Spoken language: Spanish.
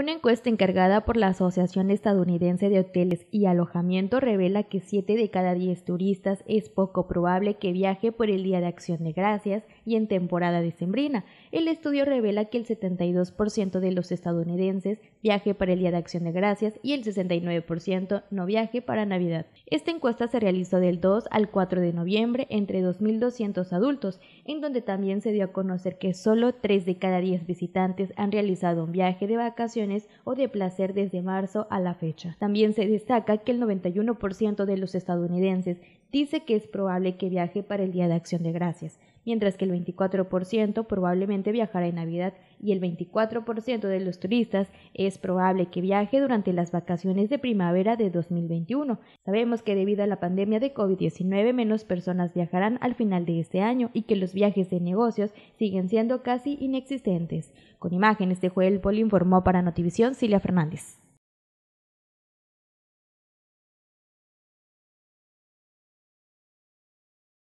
Una encuesta encargada por la Asociación Estadounidense de Hoteles y Alojamiento revela que 7 de cada 10 turistas es poco probable que viaje por el Día de Acción de Gracias y en temporada decembrina. El estudio revela que el 72% de los estadounidenses viaje para el Día de Acción de Gracias y el 69% no viaje para Navidad. Esta encuesta se realizó del 2 al 4 de noviembre entre 2.200 adultos, en donde también se dio a conocer que solo 3 de cada 10 visitantes han realizado un viaje de vacaciones o de placer desde marzo a la fecha. También se destaca que el 91% de los estadounidenses dice que es probable que viaje para el Día de Acción de Gracias, mientras que el 24% probablemente viajará en Navidad y el 24% de los turistas es probable que viaje durante las vacaciones de primavera de 2021. Sabemos que debido a la pandemia de COVID-19 menos personas viajarán al final de este año y que los viajes de negocios siguen siendo casi inexistentes. Con imágenes de Joel Poli informó para Notivisión Cilia Fernández.